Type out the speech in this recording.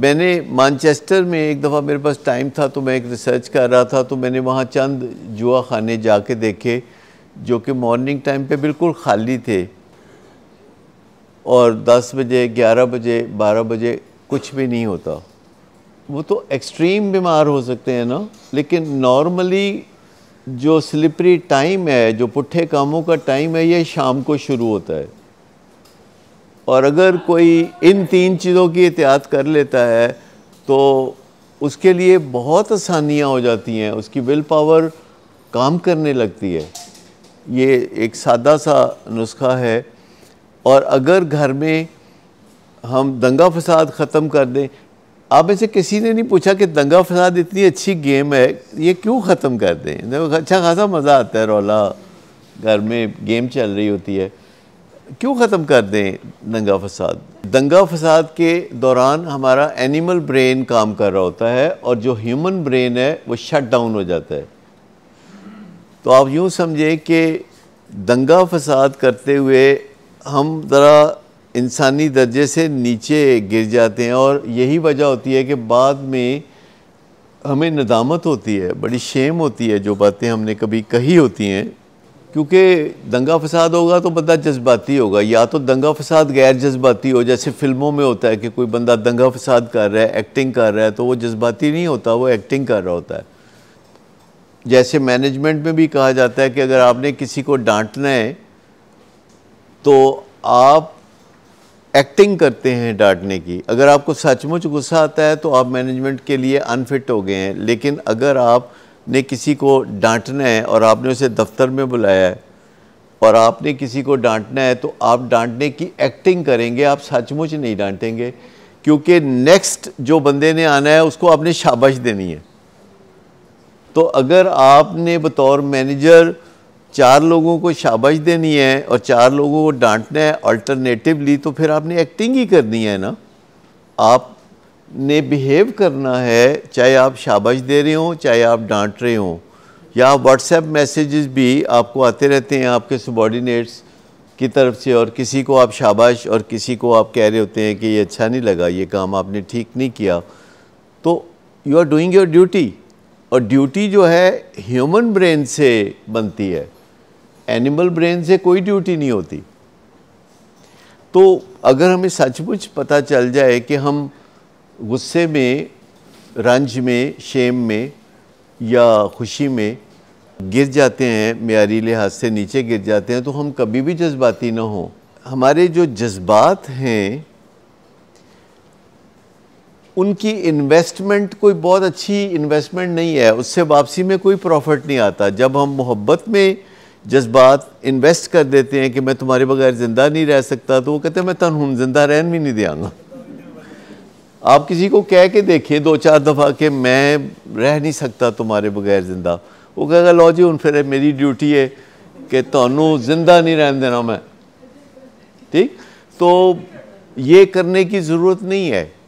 मैंने मानचेस्टर में एक दफ़ा मेरे पास टाइम था तो मैं एक रिसर्च कर रहा था तो मैंने वहाँ चंद जुआ खाने जाके देखे जो कि मॉर्निंग टाइम पे बिल्कुल खाली थे और 10 बजे 11 बजे 12 बजे कुछ भी नहीं होता वो तो एक्सट्रीम बीमार हो सकते हैं ना लेकिन नॉर्मली जो स्लिपरी टाइम है जो पुट्ठे कामों का टाइम है ये शाम को शुरू होता है और अगर कोई इन तीन चीज़ों की एहतियात कर लेता है तो उसके लिए बहुत आसानियाँ हो जाती हैं उसकी विल पावर काम करने लगती है ये एक सादा सा नुस्खा है और अगर घर में हम दंगा फसाद ख़त्म कर दें आप में से किसी ने नहीं पूछा कि दंगा फसाद इतनी अच्छी गेम है ये क्यों ख़त्म कर दें अच्छा खासा मज़ा आता है रौला घर में गेम चल रही होती है क्यों ख़त्म कर दें दंगा फसाद दंगा फसाद के दौरान हमारा एनिमल ब्रेन काम कर रहा होता है और जो ह्यूमन ब्रेन है वो शट डाउन हो जाता है तो आप यूँ समझें कि दंगा फसाद करते हुए हम ज़रा इंसानी दर्जे से नीचे गिर जाते हैं और यही वजह होती है कि बाद में हमें नदामत होती है बड़ी शेम होती है जो बातें हमने कभी कही होती हैं क्योंकि दंगा फसाद होगा तो बंदा जज्बाती होगा या तो दंगा फसाद गैर जज्बाती हो जैसे फिल्मों में होता है कि कोई बंदा दंगा फसाद कर रहा है एक्टिंग कर रहा है तो वो जज्बाती नहीं होता वो एक्टिंग कर रहा होता है जैसे मैनेजमेंट में भी कहा जाता है कि अगर आपने किसी को डांटना है तो आप एक्टिंग करते हैं डांटने की अगर आपको सचमुच गुस्सा आता है तो आप मैनेजमेंट के लिए अनफिट हो गए हैं लेकिन अगर आप ने किसी को डांटना है और आपने उसे दफ्तर में बुलाया है और आपने किसी को डांटना है तो आप डांटने की एक्टिंग करेंगे आप सचमुच नहीं डांटेंगे क्योंकि नेक्स्ट जो बंदे ने आना है उसको आपने शाबाश देनी है तो अगर आपने बतौर मैनेजर चार लोगों को शाबाश देनी है और चार लोगों को डांटना है अल्टरनेटिवली तो फिर आपने एक्टिंग ही करनी है ना आप ने बिहेव करना है चाहे आप शाबाश दे रहे हों चाहे आप डांट रहे हों या व्हाट्सएप मैसेजेस भी आपको आते रहते हैं आपके सबॉर्डिनेट्स की तरफ से और किसी को आप शाबाश और किसी को आप कह रहे होते हैं कि ये अच्छा नहीं लगा ये काम आपने ठीक नहीं किया तो you are doing your duty और ड्यूटी जो है ह्यूमन ब्रेन से बनती है एनिमल ब्रेन से कोई ड्यूटी नहीं होती तो अगर हमें सचमुच पता चल जाए कि हम गुस्से में रंज में शेम में या खुशी में गिर जाते हैं मैारी लिहाज से नीचे गिर जाते हैं तो हम कभी भी जज्बाती ना हों हमारे जो जज्बात हैं उनकी इन्वेस्टमेंट कोई बहुत अच्छी इन्वेस्टमेंट नहीं है उससे वापसी में कोई प्रॉफिट नहीं आता जब हम मोहब्बत में जज्बात इन्वेस्ट कर देते हैं कि मैं तुम्हारे बगैर ज़िंदा नहीं रह सकता तो वो कहते हैं मैं तन हूँ ज़िंदा रहन भी नहीं देंगा आप किसी को कह के देखिए दो चार दफ़ा कि मैं रह नहीं सकता तुम्हारे बगैर जिंदा वो कहेगा लो जी हूँ फिर मेरी ड्यूटी है कि तू जिंदा नहीं रहन देना मैं ठीक तो ये करने की ज़रूरत नहीं है